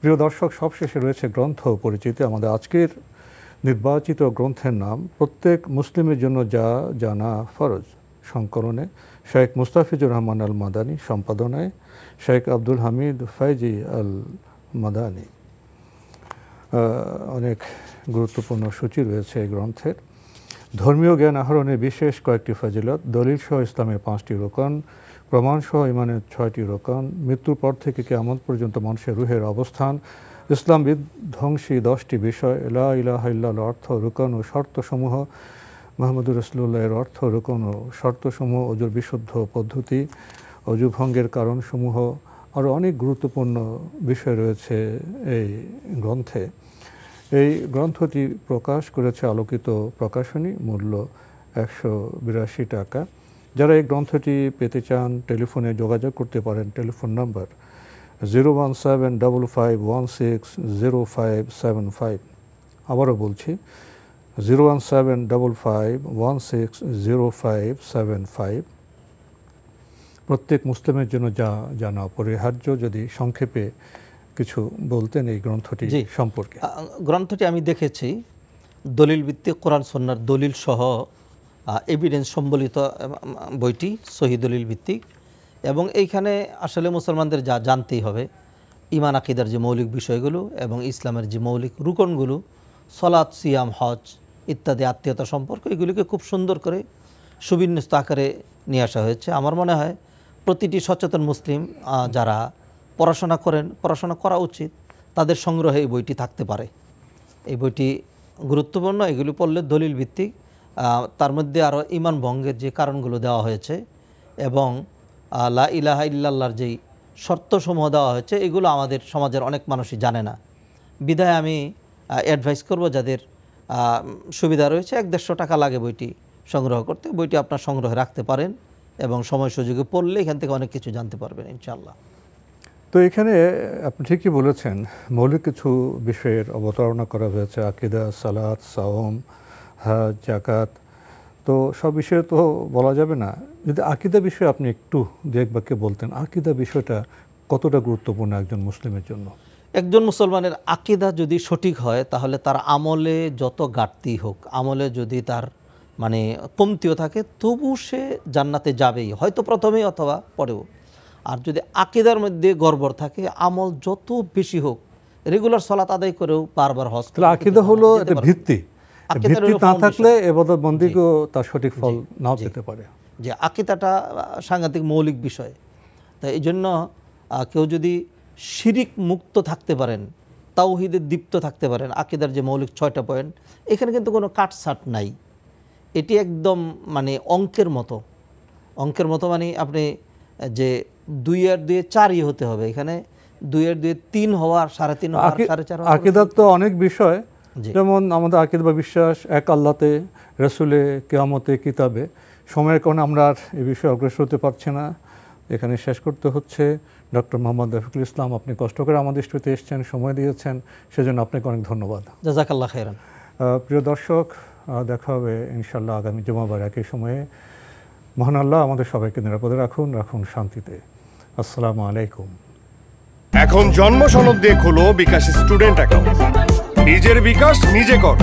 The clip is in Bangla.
প্রিয় দর্শক সবশেষে রয়েছে গ্রন্থ পরিচিতি আমাদের আজকের নির্বাচিত গ্রন্থের নাম প্রত্যেক মুসলিমের জন্য যা জানা ফরজ সংকলনে শেখ মুস্তাফিজুর রহমান আল মাদানি সম্পাদনায় শেখ আব্দুল হামিদ ফাইজি আল মাদানি অনেক গুরুত্বপূর্ণ সূচি রয়েছে এই গ্রন্থের ধর্মীয় জ্ঞান আহরণে বিশেষ কয়েকটি ফাজিলত দলিল সহ ইসলামের পাঁচটি রোকন প্রমাণসহ ইমানের ছয়টি রোকান মৃত্যুর পর থেকে কেমন পর্যন্ত মানুষের রুহের অবস্থান ইসলাম বিধ্বংসী দশটি বিষয় লা ইলাহ ইল্লাল অর্থ রোকন ও শর্তসমূহ মোহাম্মদুর রসুল্লাহ এর অর্থ রোকন ও শর্তসমূহ অজুর বিশুদ্ধ পদ্ধতি অজু ভঙ্গের কারণসমূহ আরও অনেক গুরুত্বপূর্ণ বিষয় রয়েছে এই গ্রন্থে এই গ্রন্থটি প্রকাশ করেছে আলোকিত প্রকাশনী মূল্য একশো বিরাশি টাকা যারা এই গ্রন্থটি পেতে চান টেলিফোনে যোগাযোগ করতে পারেন telephone number zero one seven double five one six zero five seven five আবারও বলছি zero one seven double five one six zero five seven five প্রত্যেক মুসলিমের জন্য যা জানা অপরিহার্য যদি সংক্ষেপে কিছু বলতেন এই গ্রন্থটি সম্পর্কে গ্রন্থটি আমি দেখেছি দলিল ভিত্তিক কোরআন সন্ন্যার দলিল সহ এভিডেন্স সম্বলিত বইটি শহীদলিল ভিত্তিক এবং এইখানে আসলে মুসলমানদের যা জানতেই হবে ইমান আকিদার যে মৌলিক বিষয়গুলো এবং ইসলামের যে মৌলিক রুকনগুলো সলাৎ সিয়াম হজ ইত্যাদি আত্মীয়তা সম্পর্ক এগুলিকে খুব সুন্দর করে সুবিন্যস্ত আকারে নিয়ে আসা হয়েছে আমার মনে হয় প্রতিটি সচেতন মুসলিম যারা পড়াশোনা করেন পড়াশোনা করা উচিত তাদের সংগ্রহে এই বইটি থাকতে পারে এই বইটি গুরুত্বপূর্ণ এগুলি পড়লে দলিল ভিত্তিক তার মধ্যে আরও ইমান ভঙ্গের যে কারণগুলো দেওয়া হয়েছে এবং লা ইলাহা ইল্লাল্লাহর যেই শর্তসমূহ দেওয়া হয়েছে এগুলো আমাদের সমাজের অনেক মানুষই জানে না বিধায় আমি অ্যাডভাইস করব যাদের সুবিধা রয়েছে এক দেড়শো টাকা লাগে বইটি সংগ্রহ করতে বইটি আপনার সংগ্রহে রাখতে পারেন এবং সময় সুযোগে পড়লে এখান থেকে অনেক কিছু জানতে পারবেন ইনশাল্লাহ তো এখানে আপনি ঠিকই বলেছেন মৌলিক কিছু বিষয়ের অবতারণা করা হয়েছে আকিদা সালাদ সাওম হাজ জাকাত তো সব বিষয়ে তো বলা যাবে না যদি আকিদা বিষয়ে আপনি একটু দেখ বাক্যে বলতেন আকিদা বিষয়টা কতটা গুরুত্বপূর্ণ একজন মুসলিমের জন্য একজন মুসলমানের আকিদা যদি সঠিক হয় তাহলে তার আমলে যত ঘাটতি হোক আমলে যদি তার মানে কমতিও থাকে তবু সে জান্নাতে যাবেই হয়তো প্রথমেই অথবা পরেও আর যদি আকিদার মধ্যে গর্বর থাকে আমল যত বেশি হোক রেগুলার সলাত আদায় করেও বারবার হস্ত আকিদা হলো ভিত্তি ভিত্তি না থাকলে এবাদত বন্দিকেও তার সঠিক ফল নাও পেতে পারে যে আকিতাটা সাংঘাতিক মৌলিক বিষয় তাই এই জন্য কেউ যদি শিরিক মুক্ত থাকতে পারেন তাওহিদের দীপ্ত থাকতে পারেন আকিদার যে মৌলিক ছয়টা পয়েন্ট এখানে কিন্তু কোনো কাটসাট নাই এটি একদম মানে অঙ্কের মতো অঙ্কের মতো মানে আপনি যে দুই আর দুয়ে চারই হতে হবে এখানে দুই আর দুয়ে তিন হওয়ার সাড়ে তিন হওয়ার সাড়ে চার আকিদার তো অনেক বিষয় যেমন আমাদের আকিদ বা বিশ্বাস এক আল্লাতে রসুলে কেয়ামতে কিতাবে সময়ের কারণে আমরা আর এই বিষয়ে অগ্রসর হতে পারছি না এখানে শেষ করতে হচ্ছে ডক্টর মোহাম্মদ রফিকুল ইসলাম আপনি কষ্ট করে আমাদের স্টুতে এসছেন সময় দিয়েছেন সেজন্য আপনাকে অনেক ধন্যবাদ জাজাকাল্লাহ খেরান প্রিয় দর্শক দেখা হবে ইনশাল্লাহ আগামী জমাবার একই সময়ে মহান আল্লাহ আমাদের সবাইকে নিরাপদে রাখুন রাখুন শান্তিতে আসসালামু আলাইকুম এখন জন্ম সনদ দিয়ে খুলো বিকাশ স্টুডেন্ট অ্যাকাউন্ট নিজের বিকাশ নিজে কর